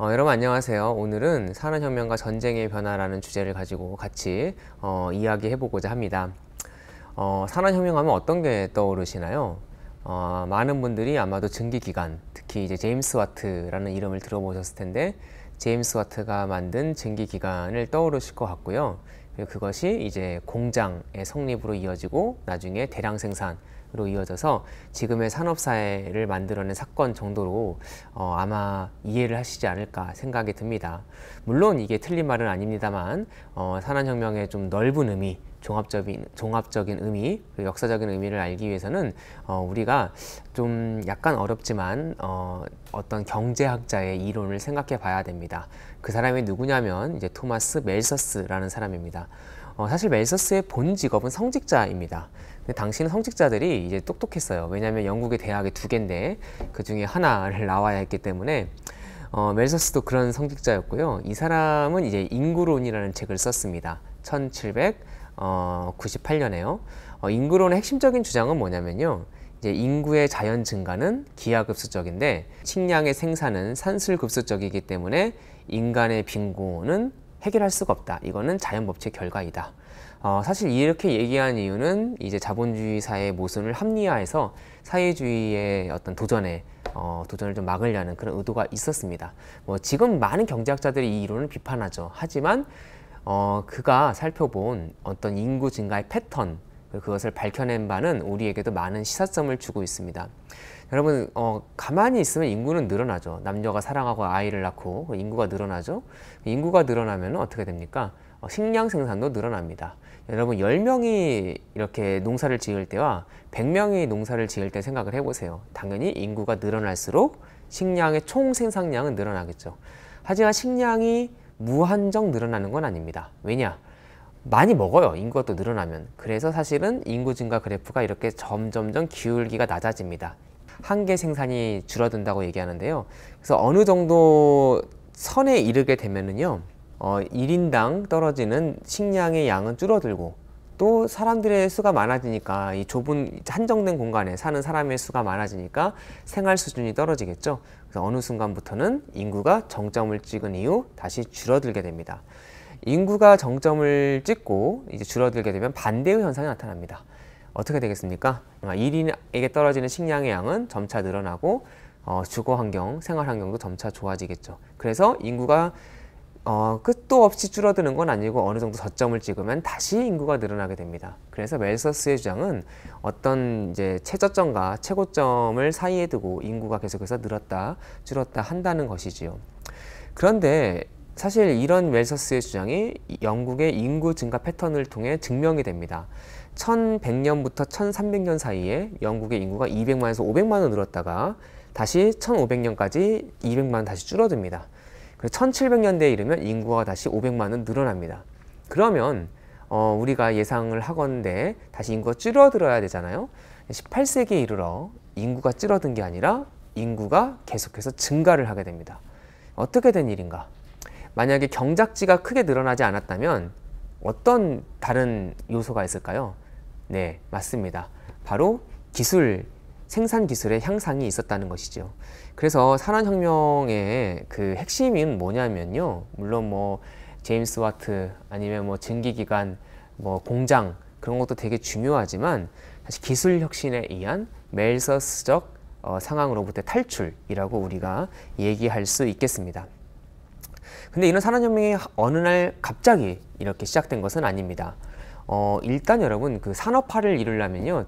어, 여러분 안녕하세요. 오늘은 산업혁명과 전쟁의 변화라는 주제를 가지고 같이 어, 이야기해보고자 합니다. 어, 산업혁명 하면 어떤 게 떠오르시나요? 어, 많은 분들이 아마도 증기기관, 특히 이제 제임스 와트라는 이름을 들어보셨을 텐데 제임스 와트가 만든 증기기관을 떠오르실 것 같고요. 그것이 이제 공장의 성립으로 이어지고 나중에 대량 생산, 로 이어져서 지금의 산업사회를 만들어낸 사건 정도로 어, 아마 이해를 하시지 않을까 생각이 듭니다. 물론 이게 틀린 말은 아닙니다만 어, 산업혁명의 좀 넓은 의미 종합적인, 종합적인 의미, 역사적인 의미를 알기 위해서는 어, 우리가 좀 약간 어렵지만 어, 어떤 경제학자의 이론을 생각해 봐야 됩니다. 그 사람이 누구냐면 이제 토마스 멜서스라는 사람입니다. 어, 사실 멜서스의 본 직업은 성직자입니다. 당시는 성직자들이 이제 똑똑했어요. 왜냐하면 영국의 대학이 두 개인데 그 중에 하나를 나와야 했기 때문에 어, 멜서스도 그런 성직자였고요. 이 사람은 이제 인구론이라는 책을 썼습니다. 1798년에요. 어, 인구론의 어, 핵심적인 주장은 뭐냐면요. 이제 인구의 자연 증가는 기하급수적인데 식량의 생산은 산술급수적이기 때문에 인간의 빈곤은 해결할 수가 없다. 이거는 자연 법칙 결과이다. 어, 사실 이렇게 얘기한 이유는 이제 자본주의 사회의 모순을 합리화해서 사회주의의 어떤 도전에 어, 도전을 좀 막으려는 그런 의도가 있었습니다. 뭐 지금 많은 경제학자들이 이 이론을 비판하죠. 하지만 어, 그가 살펴본 어떤 인구 증가의 패턴 그것을 밝혀낸 바는 우리에게도 많은 시사점을 주고 있습니다. 여러분 어, 가만히 있으면 인구는 늘어나죠. 남녀가 사랑하고 아이를 낳고 인구가 늘어나죠. 인구가 늘어나면 어떻게 됩니까? 어, 식량 생산도 늘어납니다. 여러분 10명이 이렇게 농사를 지을 때와 100명이 농사를 지을 때 생각을 해보세요. 당연히 인구가 늘어날수록 식량의 총 생산량은 늘어나겠죠. 하지만 식량이 무한정 늘어나는 건 아닙니다. 왜냐? 많이 먹어요. 인구가 또 늘어나면. 그래서 사실은 인구 증가 그래프가 이렇게 점점점 기울기가 낮아집니다. 한계 생산이 줄어든다고 얘기하는데요. 그래서 어느 정도 선에 이르게 되면은요, 어, 1인당 떨어지는 식량의 양은 줄어들고 또 사람들의 수가 많아지니까 이 좁은 한정된 공간에 사는 사람의 수가 많아지니까 생활 수준이 떨어지겠죠. 그래서 어느 순간부터는 인구가 정점을 찍은 이후 다시 줄어들게 됩니다. 인구가 정점을 찍고 이제 줄어들게 되면 반대의 현상이 나타납니다. 어떻게 되겠습니까? 1인에게 떨어지는 식량의 양은 점차 늘어나고 어, 주거 환경, 생활 환경도 점차 좋아지겠죠. 그래서 인구가 어, 끝도 없이 줄어드는 건 아니고 어느 정도 저점을 찍으면 다시 인구가 늘어나게 됩니다. 그래서 멜서스의 주장은 어떤 이제 최저점과 최고점을 사이에 두고 인구가 계속해서 늘었다 줄었다 한다는 것이지요. 그런데 사실 이런 멜서스의 주장이 영국의 인구 증가 패턴을 통해 증명이 됩니다. 1100년부터 1300년 사이에 영국의 인구가 200만에서 500만으로 늘었다가 다시 1500년까지 200만 다시 줄어듭니다. 그리고 1700년대에 이르면 인구가 다시 500만은 늘어납니다. 그러면 어, 우리가 예상을 하건데 다시 인구가 줄어들어야 되잖아요. 18세기에 이르러 인구가 줄어든 게 아니라 인구가 계속해서 증가를 하게 됩니다. 어떻게 된 일인가? 만약에 경작지가 크게 늘어나지 않았다면 어떤 다른 요소가 있을까요? 네, 맞습니다. 바로 기술, 생산 기술의 향상이 있었다는 것이죠. 그래서 산업혁명의 그 핵심인 뭐냐면요. 물론 뭐 제임스 와트 아니면 뭐 증기기관, 뭐 공장 그런 것도 되게 중요하지만 사실 기술 혁신에 의한 멜서스적 어, 상황으로부터 탈출이라고 우리가 얘기할 수 있겠습니다. 근데 이런 산업혁명이 어느 날 갑자기 이렇게 시작된 것은 아닙니다. 어, 일단 여러분 그 산업화를 이루려면요.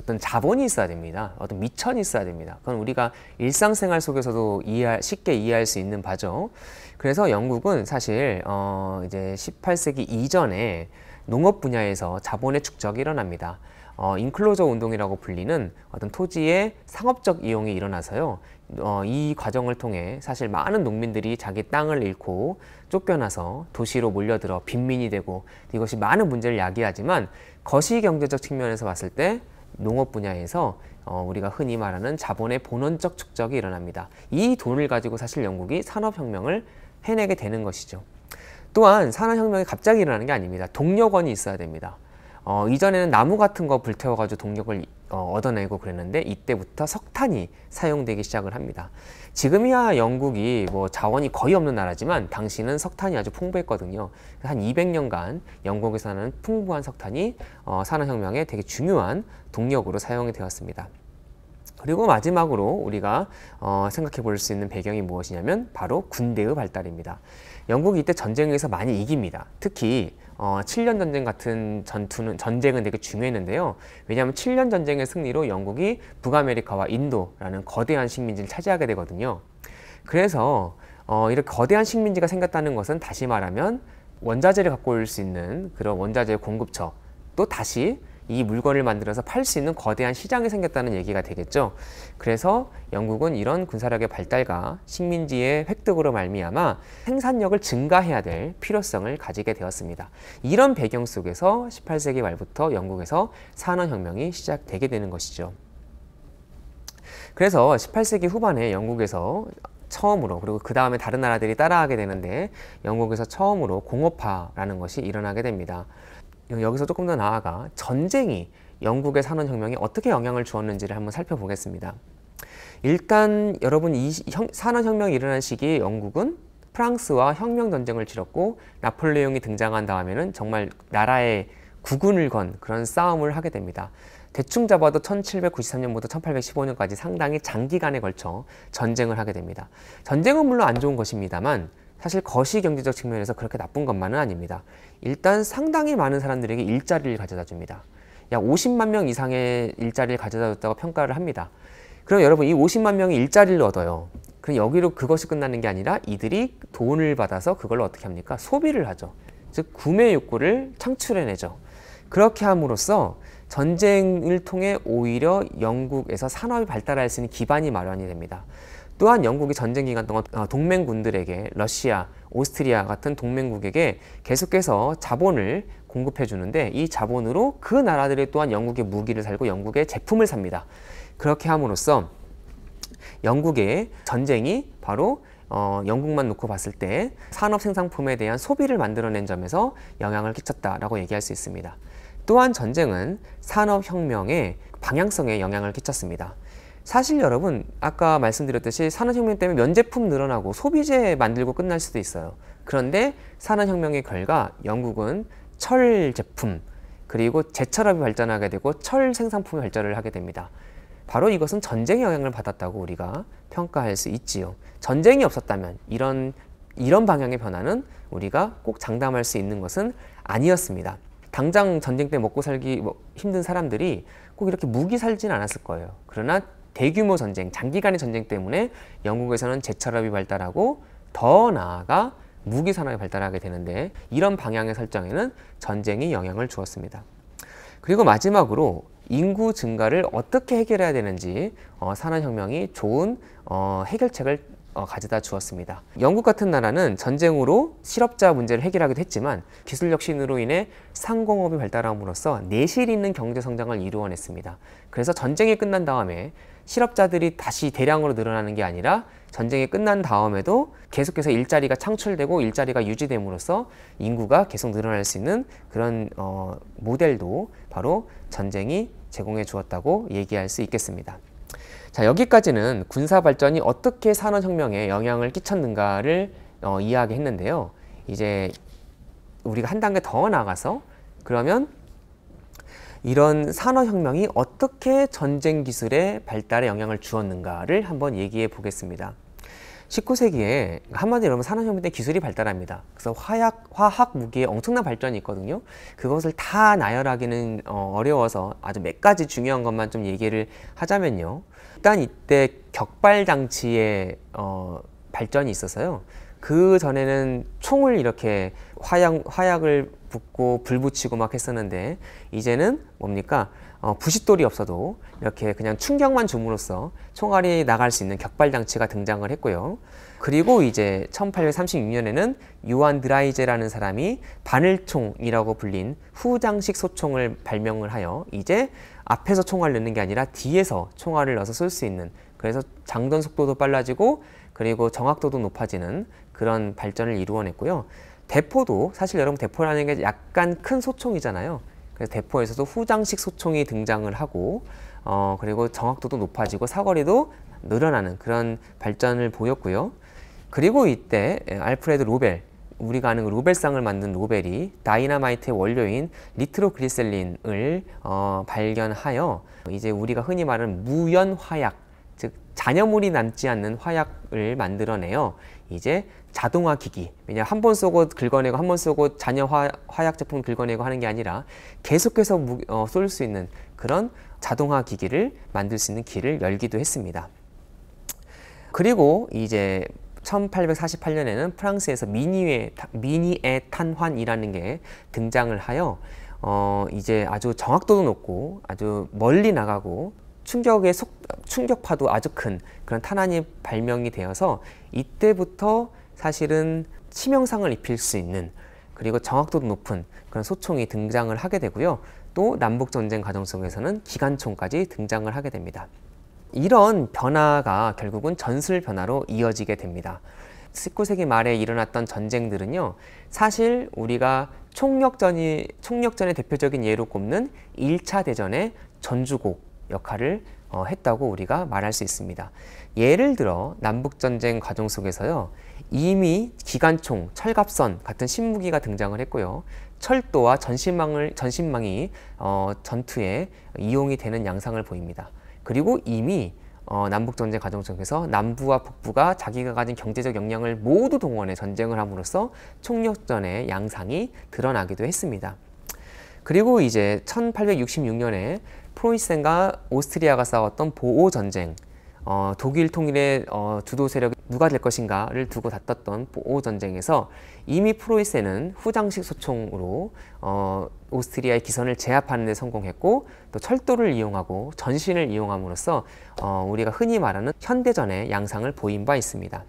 어떤 자본이 있어야 됩니다. 어떤 미천이 있어야 됩니다. 그건 우리가 일상생활 속에서도 이해할, 쉽게 이해할 수 있는 바죠. 그래서 영국은 사실 어, 이제 18세기 이전에 농업 분야에서 자본의 축적이 일어납니다. 어, 인클로저 운동이라고 불리는 어떤 토지의 상업적 이용이 일어나서요. 어, 이 과정을 통해 사실 많은 농민들이 자기 땅을 잃고 쫓겨나서 도시로 몰려들어 빈민이 되고 이것이 많은 문제를 야기하지만 거시경제적 측면에서 봤을 때 농업 분야에서 어, 우리가 흔히 말하는 자본의 본원적 축적이 일어납니다. 이 돈을 가지고 사실 영국이 산업혁명을 해내게 되는 것이죠. 또한 산업혁명이 갑자기 일어나는 게 아닙니다. 동력원이 있어야 됩니다. 어, 이전에는 나무 같은 거 불태워가지고 동력을 어, 얻어내고 그랬는데 이때부터 석탄이 사용되기 시작을 합니다. 지금이야 영국이 뭐 자원이 거의 없는 나라지만 당시는 석탄이 아주 풍부했거든요. 한 200년간 영국에서는 풍부한 석탄이 어, 산업혁명에 되게 중요한 동력으로 사용이 되었습니다. 그리고 마지막으로 우리가 어, 생각해 볼 수 있는 배경이 무엇이냐면 바로 군대의 발달입니다. 영국이 이때 전쟁에서 많이 이깁니다. 특히 어, 7년 전쟁 같은 전투는 전쟁은 되게 중요했는데요. 왜냐하면 7년 전쟁의 승리로 영국이 북아메리카와 인도라는 거대한 식민지를 차지하게 되거든요. 그래서 어, 이렇게 거대한 식민지가 생겼다는 것은 다시 말하면 원자재를 갖고 올 수 있는 그런 원자재 공급처 또 다시 이 물건을 만들어서 팔 수 있는 거대한 시장이 생겼다는 얘기가 되겠죠. 그래서 영국은 이런 군사력의 발달과 식민지의 획득으로 말미암아 생산력을 증가해야 될 필요성을 가지게 되었습니다. 이런 배경 속에서 18세기 말부터 영국에서 산업혁명이 시작되게 되는 것이죠. 그래서 18세기 후반에 영국에서 처음으로 그리고 그 다음에 다른 나라들이 따라하게 되는데 영국에서 처음으로 공업화라는 것이 일어나게 됩니다. 여기서 조금 더 나아가 전쟁이 영국의 산업혁명에 어떻게 영향을 주었는지를 한번 살펴보겠습니다. 일단 여러분 이 산업혁명이 일어난 시기에 영국은 프랑스와 혁명 전쟁을 치렀고 나폴레옹이 등장한 다음에는 정말 나라의 국군을 건 그런 싸움을 하게 됩니다. 대충 잡아도 1793년부터 1815년까지 상당히 장기간에 걸쳐 전쟁을 하게 됩니다. 전쟁은 물론 안 좋은 것입니다만 사실 거시 경제적 측면에서 그렇게 나쁜 것만은 아닙니다. 일단 상당히 많은 사람들에게 일자리를 가져다 줍니다. 약 50만 명 이상의 일자리를 가져다 줬다고 평가를 합니다. 그럼 여러분 이 50만 명이 일자리를 얻어요. 그럼 여기로 그것이 끝나는 게 아니라 이들이 돈을 받아서 그걸 어떻게 합니까? 소비를 하죠. 즉 구매 욕구를 창출해내죠. 그렇게 함으로써 전쟁을 통해 오히려 영국에서 산업이 발달할 수 있는 기반이 마련이 됩니다. 또한 영국이 전쟁 기간 동안 어, 동맹군들에게 러시아, 오스트리아 같은 동맹국에게 계속해서 자본을 공급해 주는데 이 자본으로 그 나라들이 또한 영국의 무기를 살고 영국의 제품을 삽니다. 그렇게 함으로써 영국의 전쟁이 바로 어, 영국만 놓고 봤을 때 산업 생산품에 대한 소비를 만들어낸 점에서 영향을 끼쳤다라고 얘기할 수 있습니다. 또한 전쟁은 산업혁명의 방향성에 영향을 끼쳤습니다. 사실 여러분 아까 말씀드렸듯이 산업혁명 때문에 면제품 늘어나고 소비재 만들고 끝날 수도 있어요. 그런데 산업혁명의 결과 영국은 철 제품 그리고 제철업이 발전하게 되고 철 생산품이 발전을 하게 됩니다. 바로 이것은 전쟁의 영향을 받았다고 우리가 평가할 수 있지요. 전쟁이 없었다면 이런 이런 방향의 변화는 우리가 꼭 장담할 수 있는 것은 아니었습니다. 당장 전쟁 때 먹고 살기 뭐 힘든 사람들이 꼭 이렇게 무기 살진 않았을 거예요. 그러나 대규모 전쟁, 장기간의 전쟁 때문에 영국에서는 제철업이 발달하고 더 나아가 무기 산업이 발달하게 되는데 이런 방향의 설정에는 전쟁이 영향을 주었습니다. 그리고 마지막으로 인구 증가를 어떻게 해결해야 되는지 어, 산업혁명이 좋은 어, 해결책을 어, 가져다 주었습니다. 영국 같은 나라는 전쟁으로 실업자 문제를 해결하기도 했지만 기술 혁신으로 인해 상공업이 발달함으로써 내실 있는 경제 성장을 이루어냈습니다. 그래서 전쟁이 끝난 다음에 실업자들이 다시 대량으로 늘어나는 게 아니라 전쟁이 끝난 다음에도 계속해서 일자리가 창출되고 일자리가 유지됨으로써 인구가 계속 늘어날 수 있는 그런 어, 모델도 바로 전쟁이 제공해 주었다고 얘기할 수 있겠습니다. 자 여기까지는 군사 발전이 어떻게 산업혁명에 영향을 끼쳤는가를 어, 이야기했는데요. 이제 우리가 한 단계 더 나아가서 그러면 이런 산업혁명이 어떻게 전쟁 기술의 발달에 영향을 주었는가를 한번 얘기해 보겠습니다. 19세기에 한마디로 하면 산업혁명 때 기술이 발달합니다. 그래서 화약, 화학 무기에 엄청난 발전이 있거든요. 그것을 다 나열하기는 어, 어려워서 아주 몇 가지 중요한 것만 좀 얘기를 하자면요. 일단 이때 격발 장치의 어, 발전이 있어서요. 그 전에는 총을 이렇게 화약, 화약을 붓고 불 붙이고 막 했었는데 이제는 뭡니까 어, 부싯돌이 없어도 이렇게 그냥 충격만 줌으로써 총알이 나갈 수 있는 격발 장치가 등장을 했고요. 그리고 이제 1836년에는 요한 드라이제라는 사람이 바늘총이라고 불린 후장식 소총을 발명을 하여 이제 앞에서 총알 넣는 게 아니라 뒤에서 총알을 넣어서 쏠 수 있는 그래서 장전 속도도 빨라지고 그리고 정확도도 높아지는 그런 발전을 이루어냈고요. 대포도 사실 여러분 대포라는 게 약간 큰 소총이잖아요. 그래서 대포에서도 후장식 소총이 등장을 하고 어, 그리고 정확도도 높아지고 사거리도 늘어나는 그런 발전을 보였고요. 그리고 이때 예, 알프레드 로벨 우리가 아는 로벨상을 만든 로벨이 다이나마이트의 원료인 리트로글리셀린을 어, 발견하여 이제 우리가 흔히 말하는 무연화약 즉 잔여물이 남지 않는 화약을 만들어내요. 이제 자동화 기기. 왜냐 한번 쏘고 긁어내고 한 번 쏘고 잔여 화, 약 제품 긁어내고 하는 게 아니라 계속해서 어, 쏠수 있는 그런 자동화 기기를 만들 수 있는 길을 열기도 했습니다. 그리고 이제 1848년에는 프랑스에서 미니의 미니의 탄환이라는 게 등장을 하여 어, 이제 아주 정확도도 높고 아주 멀리 나가고 충격의 속, 충격파도 아주 큰 그런 탄환이 발명이 되어서 이때부터 사실은 치명상을 입힐 수 있는 그리고 정확도도 높은 그런 소총이 등장을 하게 되고요. 또 남북전쟁 과정 속에서는 기관총까지 등장을 하게 됩니다. 이런 변화가 결국은 전술 변화로 이어지게 됩니다. 19세기 말에 일어났던 전쟁들은요, 사실 우리가 총력전이, 총력전의 대표적인 예로 꼽는 1차 대전의 전주곡, 역할을 어, 했다고 우리가 말할 수 있습니다. 예를 들어 남북전쟁 과정 속에서요. 이미 기관총, 철갑선 같은 신무기가 등장을 했고요. 철도와 전신망을, 전신망이 어, 전투에 이용이 되는 양상을 보입니다. 그리고 이미 어, 남북전쟁 과정 속에서 남부와 북부가 자기가 가진 경제적 역량을 모두 동원해 전쟁을 함으로써 총력전의 양상이 드러나기도 했습니다. 그리고 이제 1866년에 프로이센과 오스트리아가 싸웠던 보오 전쟁, 어, 독일 통일의 어, 주도 세력이 누가 될 것인가를 두고 다퉜던 보오 전쟁에서 이미 프로이센은 후장식 소총으로 어, 오스트리아의 기선을 제압하는 데 성공했고 또 철도를 이용하고 전신을 이용함으로써 어, 우리가 흔히 말하는 현대전의 양상을 보인 바 있습니다.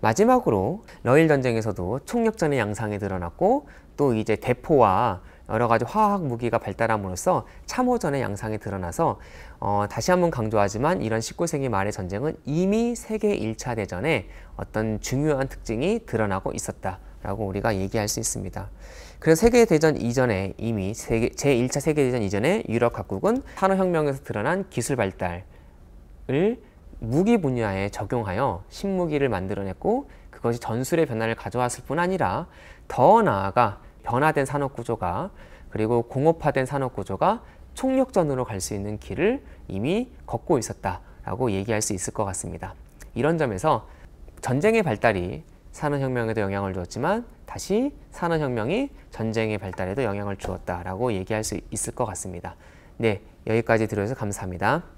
마지막으로 러일 전쟁에서도 총력전의 양상이 드러났고 또 이제 대포와 여러 가지 화학 무기가 발달함으로써 참호전의 양상이 드러나서 어, 다시 한번 강조하지만 이런 19세기 말의 전쟁은 이미 세계 1차 대전에 어떤 중요한 특징이 드러나고 있었다라고 우리가 얘기할 수 있습니다. 그래서 세계 대전 이전에 이미 세계, 제1차 세계 대전 이전에 유럽 각국은 산업혁명에서 드러난 기술 발달을 무기 분야에 적용하여 신무기를 만들어냈고 그것이 전술의 변화를 가져왔을 뿐 아니라 더 나아가 변화된 산업 구조가 그리고 공업화된 산업 구조가 총력전으로 갈 수 있는 길을 이미 걷고 있었다라고 얘기할 수 있을 것 같습니다. 이런 점에서 전쟁의 발달이 산업혁명에도 영향을 주었지만 다시 산업혁명이 전쟁의 발달에도 영향을 주었다라고 얘기할 수 있을 것 같습니다. 네, 여기까지 들어서 감사합니다.